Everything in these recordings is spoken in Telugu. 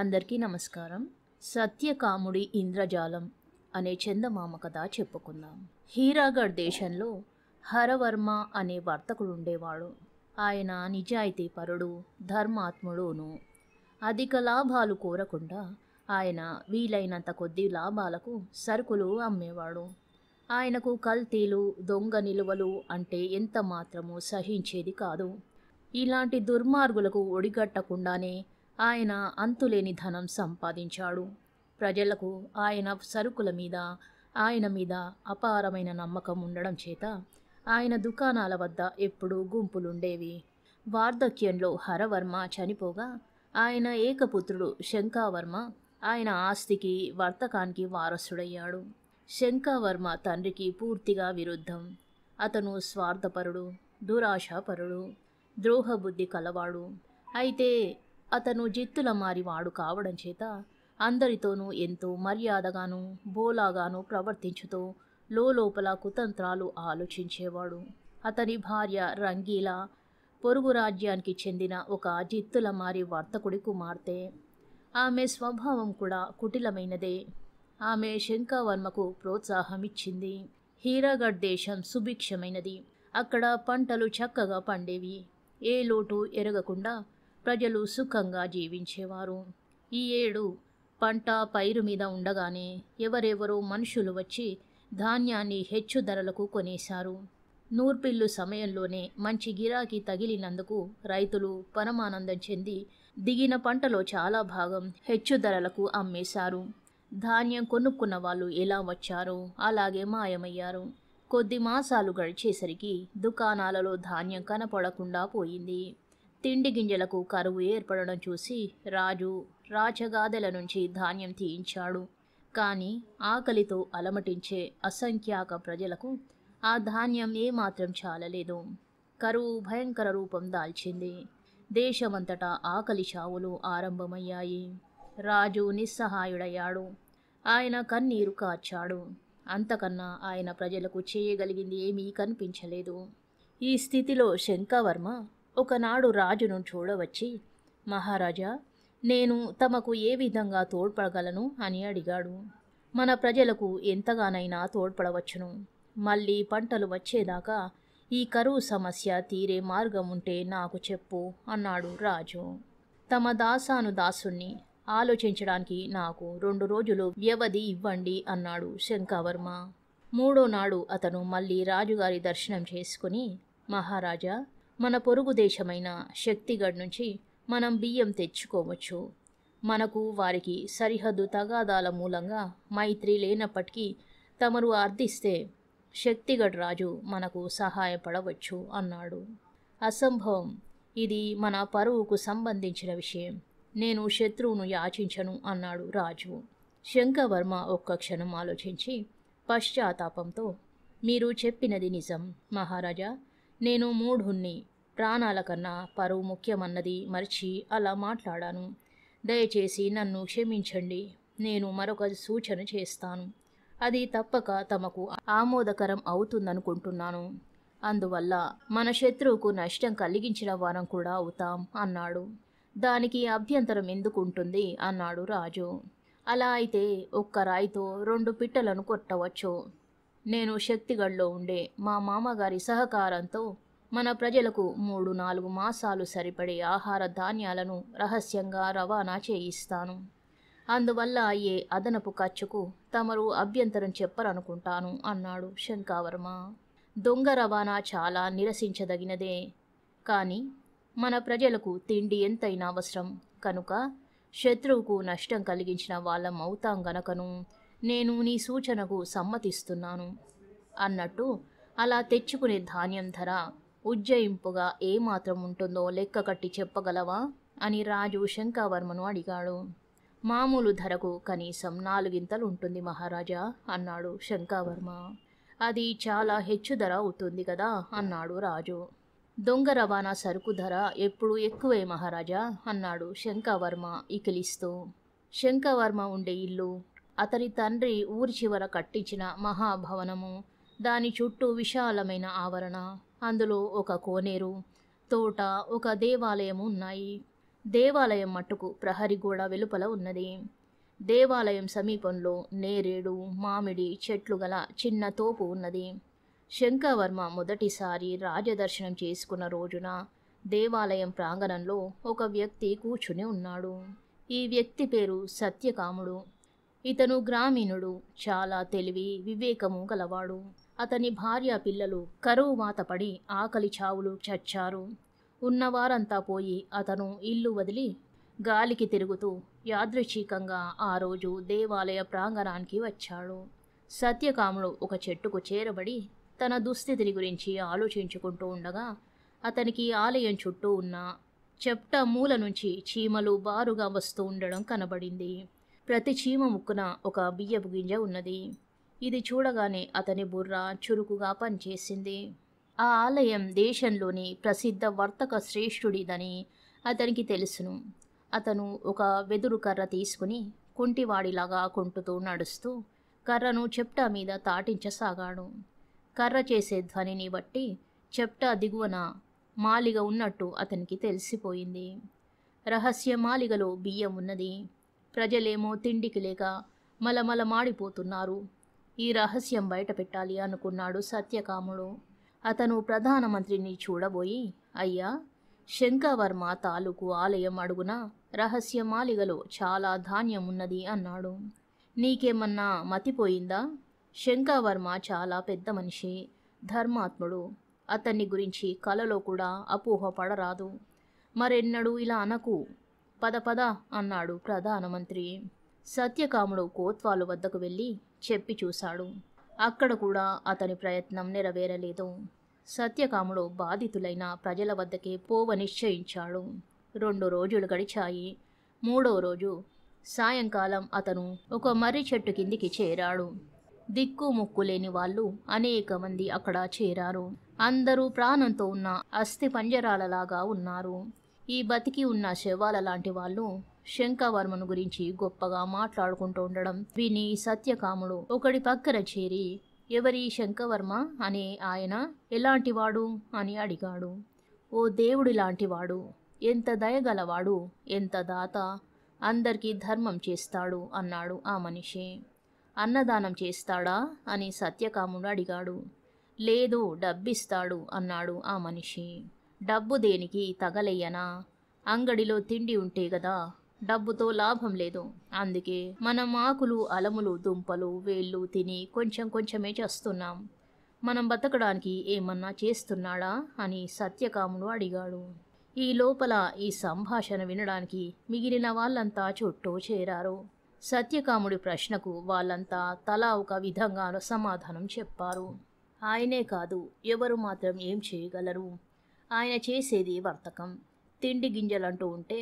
అందరికీ నమస్కారం సత్యకాముడి ఇంద్రజాలం అనే చందమామ కథ చెప్పుకుందాం హీరాగఢ్ దేశంలో హరవర్మ అనే వర్తకుడు ఉండేవాడు ఆయన నిజాయితీ పరుడు ధర్మాత్ముడును అధిక లాభాలు కోరకుండా ఆయన వీలైనంత కొద్ది లాభాలకు సరుకులు అమ్మేవాడు ఆయనకు కల్తీలు దొంగ నిలువలు అంటే ఎంత మాత్రము సహించేది కాదు ఇలాంటి దుర్మార్గులకు ఒడిగట్టకుండానే ఆయన అంతులేని ధనం సంపాదించాడు ప్రజలకు ఆయన సరుకుల మీద ఆయన మీద అపారమైన నమ్మకం ఉండడం చేత ఆయన దుకాణాల వద్ద ఎప్పుడూ గుంపులుండేవి వార్ధక్యంలో హరవర్మ చనిపోగా ఆయన ఏకపుత్రుడు శంకావర్మ ఆయన ఆస్తికి వర్తకానికి వారసుడయ్యాడు శంకావర్మ తండ్రికి పూర్తిగా విరుద్ధం అతను స్వార్థపరుడు దురాశాపరుడు ద్రోహబుద్ధి కలవాడు అయితే అతను జిత్తుల మారివాడు కావడం చేత అందరితోనూ ఎంతో మర్యాదగాను బోలాగాను ప్రవర్తించుతూ లోపల కుతంత్రాలు ఆలోచించేవాడు అతని భార్య రంగీల పొరుగు రాజ్యానికి చెందిన ఒక జిత్తుల మారి వర్తకుడి కుమార్తె ఆమె స్వభావం కూడా కుటిలమైనదే ఆమె ప్రోత్సాహం ఇచ్చింది హీరాగఢ్ దేశం సుభిక్షమైనది అక్కడ పంటలు చక్కగా పండేవి ఏ లోటు ఎరగకుండా ప్రజలు సుఖంగా జీవించేవారు ఈ ఏడు పంట పైరు మీద ఉండగానే ఎవరెవరో మనుషులు వచ్చి ధాన్యాన్ని హెచ్చు ధరలకు కొనేశారు నూర్పిల్లు సమయంలోనే మంచి గిరాకీ తగిలినందుకు రైతులు పరమానందం చెంది దిగిన పంటలో చాలా భాగం హెచ్చు ధరలకు అమ్మేశారు ధాన్యం కొనుక్కున్న వాళ్ళు ఎలా వచ్చారో అలాగే మాయమయ్యారు కొద్ది మాసాలు గడిచేసరికి దుకాణాలలో ధాన్యం కనపడకుండా పోయింది తిండి గింజలకు కరువు ఏర్పడడం చూసి రాజు రాజగాదెల నుంచి ధాన్యం తీయించాడు కానీ ఆకలితో అలమటించే అసంఖ్యాక ప్రజలకు ఆ ధాన్యం ఏమాత్రం చాలలేదు కరువు భయంకర రూపం దాల్చింది దేశమంతటా ఆకలి చావులు ఆరంభమయ్యాయి రాజు నిస్సహాయుడయ్యాడు ఆయన కన్నీరు కార్చాడు అంతకన్నా ఆయన ప్రజలకు చేయగలిగింది ఏమీ కనిపించలేదు ఈ స్థితిలో శంకవర్మ ఒకనాడు రాజును చూడవచ్చి మహారాజా నేను తమకు ఏ విధంగా తోడ్పడగలను అని అడిగాడు మన ప్రజలకు ఎంతగానైనా తోడ్పడవచ్చును మళ్ళీ పంటలు వచ్చేదాకా ఈ కరువు సమస్య తీరే మార్గం ఉంటే నాకు చెప్పు అన్నాడు రాజు తమ దాసాను దాసుణ్ణి ఆలోచించడానికి నాకు రెండు రోజులు వ్యవధి ఇవ్వండి అన్నాడు శంకావర్మ మూడో నాడు అతను మళ్ళీ రాజుగారి దర్శనం చేసుకుని మహారాజా మన పొరుగు దేశమైన శక్తిగఢ్ నుంచి మనం బియ్యం తెచ్చుకోవచ్చు మనకు వారికి సరిహద్దు తగాదాల మూలంగా మైత్రి లేనప్పటికీ తమరు అర్థిస్తే శక్తిగఢ్ రాజు మనకు సహాయపడవచ్చు అన్నాడు అసంభవం ఇది మన పరువుకు సంబంధించిన విషయం నేను శత్రువును యాచించను అన్నాడు రాజు శంకవర్మ ఒక్క క్షణం ఆలోచించి పశ్చాత్తాపంతో మీరు చెప్పినది నిజం మహారాజా నేను మూఢుణ్ణి ప్రాణాల కన్నా పరువు ముఖ్యమన్నది మరిచి అలా మాట్లాడాను దయచేసి నన్ను క్షమించండి నేను మరొక సూచన చేస్తాను అది తప్పక తమకు ఆమోదకరం అవుతుందనుకుంటున్నాను అందువల్ల మన శత్రువుకు నష్టం కలిగించిన వారం కూడా అవుతాం అన్నాడు దానికి అభ్యంతరం ఎందుకుంటుంది అన్నాడు రాజు అలా అయితే ఒక్క రాయితో రెండు పిట్టలను కొట్టవచ్చు నేను శక్తిగఢ్లో ఉండే మా మామగారి సహకారంతో మన ప్రజలకు మూడు నాలుగు మాసాలు సరిపడే ఆహార ధాన్యాలను రహస్యంగా రవాణా చేయిస్తాను అందువల్ల అయ్యే అదనపు ఖర్చుకు తమరు అభ్యంతరం చెప్పరనుకుంటాను అన్నాడు శంకావర్మ దొంగ రవాణా చాలా నిరసించదగినదే కానీ మన ప్రజలకు తిండి ఎంతైనా అవసరం కనుక శత్రువుకు నష్టం కలిగించిన వాళ్ళం అవుతాం గనకను నేను నీ సూచనకు సమ్మతిస్తున్నాను అన్నట్టు అలా తెచ్చుకునే ధాన్యం ధర ఉజ్జయింపుగా ఏమాత్రం ఉంటుందో లెక్క కట్టి చెప్పగలవా అని రాజు శంకావర్మను అడిగాడు మామూలు ధరకు కనీసం నాలుగింతలు ఉంటుంది మహారాజా అన్నాడు శంకావర్మ అది చాలా హెచ్చు ధర అవుతుంది కదా అన్నాడు రాజు దొంగ రవాణా సరుకు ధర ఎప్పుడు ఎక్కువే మహారాజా అన్నాడు శంకావర్మ ఇకిలిస్తూ శంకావర్మ ఉండే ఇల్లు అతని తండ్రి ఊరి చివర కట్టించిన మహాభవనము దాని చుట్టూ విశాలమైన ఆవరణ అందులో ఒక కోనేరు తోట ఒక దేవాలయము ఉన్నాయి దేవాలయం మట్టుకు ప్రహరి గోడ వెలుపల ఉన్నది దేవాలయం సమీపంలో నేరేడు మామిడి చెట్లు గల చిన్న తోపు ఉన్నది శంకవర్మ మొదటిసారి రాజదర్శనం చేసుకున్న రోజున దేవాలయం ప్రాంగణంలో ఒక వ్యక్తి కూర్చుని ఉన్నాడు ఈ వ్యక్తి పేరు సత్యకాముడు ఇతను గ్రామీణుడు చాలా తెలివి వివేకము గలవాడు అతని భార్య పిల్లలు కరువు మాతపడి ఆకలి చావులు చచ్చారు ఉన్నవారంతా పోయి అతను ఇల్లు వదిలి గాలికి తిరుగుతూ యాదృచ్ఛికంగా ఆ రోజు దేవాలయ ప్రాంగణానికి వచ్చాడు సత్యకాముడు ఒక చెట్టుకు చేరబడి తన దుస్థితిని గురించి ఆలోచించుకుంటూ ఉండగా అతనికి ఆలయం చుట్టూ ఉన్న చెప్ట మూల నుంచి చీమలు బారుగా వస్తూ ఉండడం కనబడింది ప్రతి చీమ ముక్కున ఒక బియ్యపు గింజ ఉన్నది ఇది చూడగానే అతని బుర్ర చురుకుగా పనిచేసింది ఆ ఆలయం దేశంలోని ప్రసిద్ధ వర్తక శ్రేష్ఠుడిదని అతనికి తెలుసును అతను ఒక వెదురు కర్ర తీసుకుని కుంటివాడిలాగా కుంటుతూ నడుస్తూ కర్రను చెప్టా మీద తాటించసాగాడు కర్ర చేసే ధ్వనిని బట్టి చెప్టా దిగువన మాలిగ ఉన్నట్టు అతనికి తెలిసిపోయింది రహస్య మాలిగలో బియ్యం ఉన్నది ప్రజలేమో తిండికి లేక మలమల మాడిపోతున్నారు ఈ రహస్యం బయటపెట్టాలి అనుకున్నాడు సత్యకాముడు అతను ప్రధానమంత్రిని చూడబోయి అయ్యా శంఖవర్మ తాలూకు ఆలయం అడుగున రహస్య మాలిగలో చాలా ధాన్యం ఉన్నది అన్నాడు నీకేమన్నా మతిపోయిందా శంకవర్మ చాలా పెద్ద మనిషి ధర్మాత్ముడు అతన్ని గురించి కలలో కూడా అపోహ పడరాదు మరెన్నడూ ఇలా అనకు పద పద అన్నాడు ప్రధానమంత్రి సత్యకాముడు కోత్వాలు వద్దకు వెళ్ళి చెప్పి చూశాడు అక్కడ కూడా అతని ప్రయత్నం నెరవేరలేదు సత్యకాముడు బాధితులైన ప్రజల వద్దకే పోవ నిశ్చయించాడు రెండు రోజులు గడిచాయి మూడో రోజు సాయంకాలం అతను ఒక మర్రి చెట్టు కిందికి చేరాడు దిక్కు ముక్కు లేని వాళ్ళు అనేక మంది అక్కడ చేరారు అందరూ ప్రాణంతో ఉన్న అస్థి పంజరాలలాగా ఉన్నారు ఈ బతికి ఉన్న శవాల లాంటి వాళ్ళు శంఖవర్మను గురించి గొప్పగా మాట్లాడుకుంటూ ఉండడం విని సత్యకాముడు ఒకడి పక్కన చేరి ఎవరి శంఖవర్మ అనే ఆయన ఎలాంటివాడు అని అడిగాడు ఓ దేవుడి లాంటివాడు ఎంత దయగలవాడు ఎంత దాత అందరికీ ధర్మం చేస్తాడు అన్నాడు ఆ మనిషి అన్నదానం చేస్తాడా అని సత్యకాముడు అడిగాడు లేదు డబ్బిస్తాడు అన్నాడు ఆ మనిషి డబ్బు దేనికి తగలయ్యనా అంగడిలో తిండి ఉంటే కదా డబ్బుతో లాభం లేదు అందుకే మనం ఆకులు అలములు దుంపలు వేళ్ళు తిని కొంచెం కొంచెమే చేస్తున్నాం మనం బతకడానికి ఏమన్నా చేస్తున్నాడా అని సత్యకాముడు అడిగాడు ఈ లోపల ఈ సంభాషణ వినడానికి మిగిలిన వాళ్ళంతా చుట్టూ చేరారు సత్యకాముడి ప్రశ్నకు వాళ్ళంతా తలా ఒక విధంగా సమాధానం చెప్పారు ఆయనే కాదు ఎవరు మాత్రం ఏం చేయగలరు ఆయన చేసేది వర్తకం తిండి గింజలంటూ ఉంటే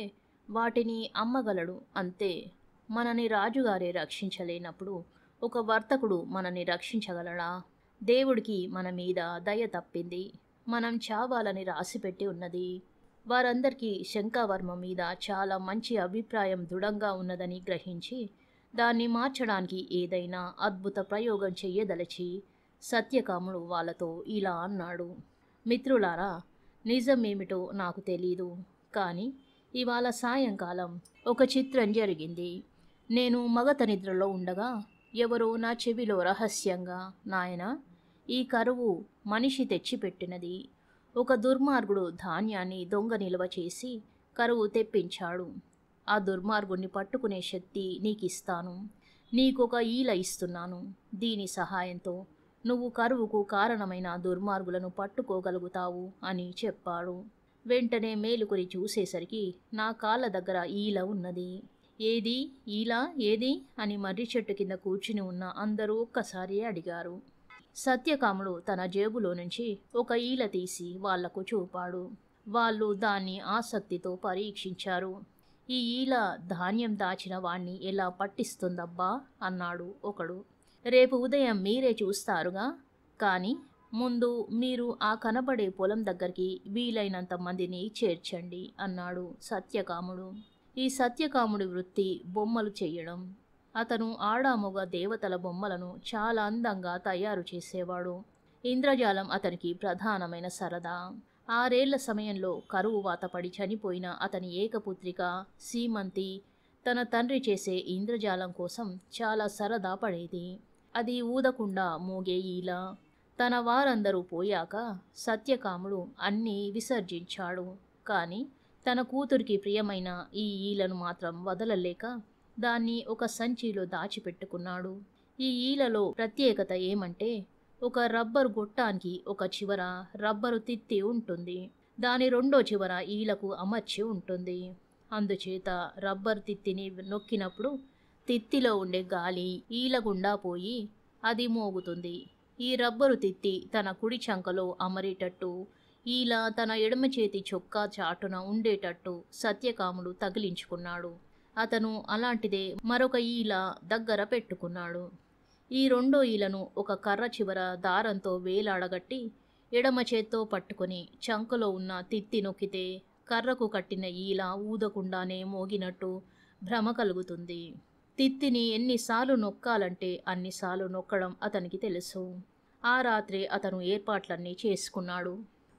వాటిని అమ్మగలడు అంతే మనని రాజుగారే రక్షించలేనప్పుడు ఒక వర్తకుడు మనని రక్షించగలడా దేవుడికి మన మీద దయ తప్పింది మనం చావాలని రాసిపెట్టి ఉన్నది వారందరికీ శంకావర్మ మీద చాలా మంచి అభిప్రాయం దృఢంగా ఉన్నదని గ్రహించి దాన్ని మార్చడానికి ఏదైనా అద్భుత ప్రయోగం చెయ్యదలచి సత్యకాముడు వాళ్ళతో ఇలా అన్నాడు మిత్రులారా నిజం ఏమిటో నాకు తెలీదు కానీ ఇవాళ సాయంకాలం ఒక చిత్రం జరిగింది నేను మగత నిద్రలో ఉండగా ఎవరో నా చెవిలో రహస్యంగా నాయన ఈ కరువు మనిషి తెచ్చిపెట్టినది ఒక దుర్మార్గుడు ధాన్యాన్ని దొంగ నిల్వ చేసి కరువు తెప్పించాడు ఆ దుర్మార్గుణ్ణి పట్టుకునే శక్తి నీకిస్తాను నీకొక ఈల ఇస్తున్నాను దీని సహాయంతో నువ్వు కరువుకు కారణమైన దుర్మార్గులను పట్టుకోగలుగుతావు అని చెప్పాడు వెంటనే మేలుకొని చూసేసరికి నా కాళ్ళ దగ్గర ఈల ఉన్నది ఏది ఈలా ఏది అని మర్రి చెట్టు కింద కూర్చుని ఉన్న అందరూ ఒక్కసారి అడిగారు సత్యకాముడు తన జేబులో నుంచి ఒక ఈల తీసి వాళ్లకు చూపాడు వాళ్ళు దాన్ని ఆసక్తితో పరీక్షించారు ఈ ఈల ధాన్యం దాచిన వాణ్ణి ఎలా పట్టిస్తుందబ్బా అన్నాడు ఒకడు రేపు ఉదయం మీరే చూస్తారుగా కానీ ముందు మీరు ఆ కనబడే పొలం దగ్గరికి వీలైనంత మందిని చేర్చండి అన్నాడు సత్యకాముడు ఈ సత్యకాముడి వృత్తి బొమ్మలు చేయడం అతను ఆడామొగ దేవతల బొమ్మలను చాలా అందంగా తయారు చేసేవాడు ఇంద్రజాలం అతనికి ప్రధానమైన సరదా ఆరేళ్ల సమయంలో కరువు వాతపడి చనిపోయిన అతని ఏకపుత్రిక సీమంతి తన తండ్రి చేసే ఇంద్రజాలం కోసం చాలా సరదా పడేది అది ఊదకుండా మోగే ఇలా తన వారందరూ పోయాక సత్యకాముడు అన్నీ విసర్జించాడు కానీ తన కూతురికి ప్రియమైన ఈ ఈలను మాత్రం వదలలేక దాన్ని ఒక సంచిలో దాచిపెట్టుకున్నాడు ఈ ఈలలో ప్రత్యేకత ఏమంటే ఒక రబ్బరు గొట్టానికి ఒక చివర రబ్బరు తిత్తి ఉంటుంది దాని రెండో చివర ఈలకు అమర్చి ఉంటుంది అందుచేత రబ్బర్ తిత్తిని నొక్కినప్పుడు తిత్తిలో ఉండే గాలి ఈలగుండా పోయి అది మోగుతుంది ఈ రబ్బరు తిత్తి తన కుడి చంకలో అమరేటట్టు ఈలా తన ఎడమ చేతి చొక్కా చాటున ఉండేటట్టు సత్యకాముడు తగిలించుకున్నాడు అతను అలాంటిదే మరొక ఈల దగ్గర పెట్టుకున్నాడు ఈ రెండో ఈలను ఒక కర్ర చివర దారంతో వేలాడగట్టి ఎడమ చేత్తో పట్టుకుని చంకలో ఉన్న తిత్తి నొక్కితే కర్రకు కట్టిన ఈల ఊదకుండానే మోగినట్టు భ్రమ కలుగుతుంది తిత్తిని ఎన్నిసార్లు నొక్కాలంటే అన్నిసార్లు నొక్కడం అతనికి తెలుసు ఆ రాత్రి అతను ఏర్పాట్లన్నీ చేసుకున్నాడు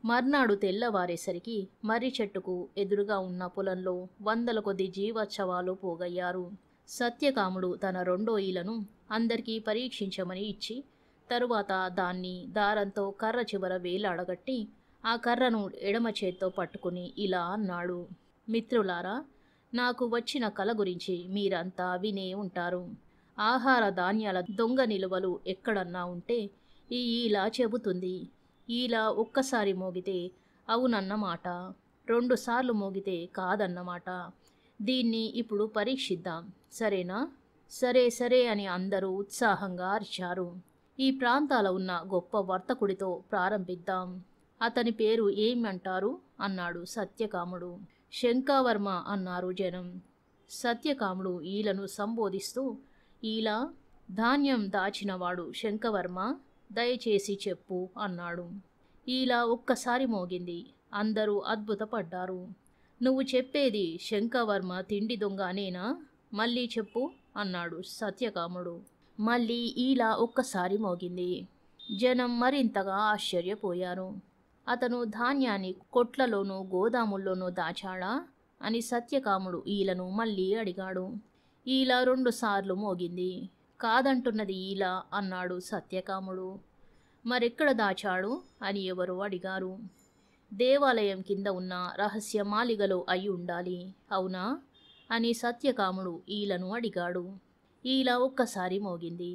మర్నాడు తెల్లవారేసరికి మర్రి చెట్టుకు ఎదురుగా ఉన్న పొలంలో వందల కొద్ది జీవోత్సవాలు పోగయ్యారు సత్యకాముడు తన రెండో ఈలను అందరికీ పరీక్షించమని ఇచ్చి తరువాత దాన్ని దారంతో కర్ర చివర వేలాడగట్టి ఆ కర్రను ఎడమ చేత్తో పట్టుకుని ఇలా అన్నాడు మిత్రులారా నాకు వచ్చిన కల గురించి మీరంతా వినే ఉంటారు ఆహార ధాన్యాల దొంగ నిలువలు ఎక్కడన్నా ఉంటే ఈ ఇలా చెబుతుంది ఇలా ఒక్కసారి మోగితే అవునన్నమాట రెండుసార్లు మోగితే కాదన్నమాట దీన్ని ఇప్పుడు పరీక్షిద్దాం సరేనా సరే సరే అని అందరూ ఉత్సాహంగా అరిచారు ఈ ప్రాంతాల ఉన్న గొప్ప వర్తకుడితో ప్రారంభిద్దాం అతని పేరు ఏమంటారు అన్నాడు సత్యకాముడు శంకావర్మ అన్నారు జనం సత్యకాముడు ఈలను సంబోధిస్తూ ఈలా ధాన్యం దాచినవాడు శంకవర్మ దయచేసి చెప్పు అన్నాడు ఈలా ఒక్కసారి మోగింది అందరూ అద్భుతపడ్డారు నువ్వు చెప్పేది శంకవర్మ తిండి దొంగ అనేనా మళ్ళీ చెప్పు అన్నాడు సత్యకాముడు మళ్ళీ ఈలా ఒక్కసారి మోగింది జనం మరింతగా ఆశ్చర్యపోయారు అతను ధాన్యాన్ని కొట్లలోనూ గోదాముల్లోనూ దాచాడా అని సత్యకాముడు ఈలను మళ్ళీ అడిగాడు ఈల రెండుసార్లు మోగింది కాదంటున్నది ఈల అన్నాడు సత్యకాముడు మరెక్కడ దాచాడు అని ఎవరో అడిగారు దేవాలయం కింద ఉన్న రహస్య మాలిగలో అయి ఉండాలి అవునా అని సత్యకాముడు ఈలను అడిగాడు ఈల ఒక్కసారి మోగింది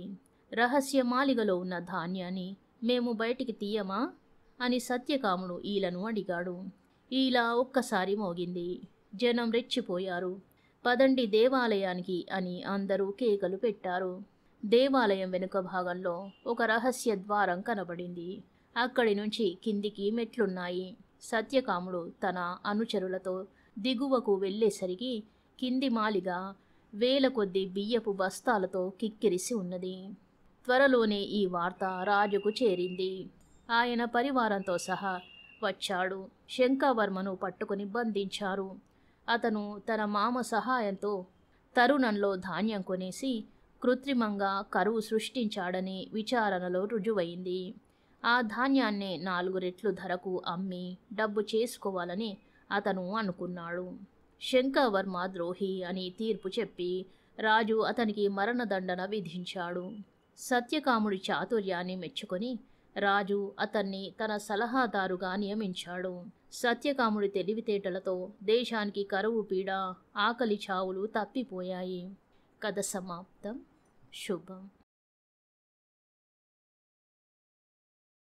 రహస్య మాలిగలో ఉన్న ధాన్యాన్ని మేము బయటికి తీయమా అని సత్యకాముడు ఈలను అడిగాడు ఈలా ఒక్కసారి మోగింది జనం రెచ్చిపోయారు పదండి దేవాలయానికి అని అందరూ కేకలు పెట్టారు దేవాలయం వెనుక భాగంలో ఒక రహస్య ద్వారం కనబడింది అక్కడి నుంచి కిందికి మెట్లున్నాయి సత్యకాముడు తన అనుచరులతో దిగువకు వెళ్ళేసరికి కింది మాలిగా వేల కొద్ది బియ్యపు బస్తాలతో కిక్కిరిసి ఉన్నది త్వరలోనే ఈ వార్త రాజుకు చేరింది ఆయన పరివారంతో సహా వచ్చాడు శంఖవర్మను పట్టుకుని బంధించారు అతను తన మామ సహాయంతో తరుణంలో ధాన్యం కొనేసి కృత్రిమంగా కరువు సృష్టించాడని విచారణలో రుజువైంది ఆ ధాన్యాన్నే నాలుగు రెట్లు ధరకు అమ్మి డబ్బు చేసుకోవాలని అతను అనుకున్నాడు శంకవర్మ ద్రోహి అని తీర్పు చెప్పి రాజు అతనికి మరణదండన విధించాడు సత్యకాముడి చాతుర్యాన్ని మెచ్చుకొని రాజు అతన్ని తన సలహాదారుగా నియమించాడు సత్యకాముడి తెలివితేటలతో దేశానికి కరువు పీడ ఆకలి చావులు తప్పిపోయాయి కథ సమాప్తం శుభం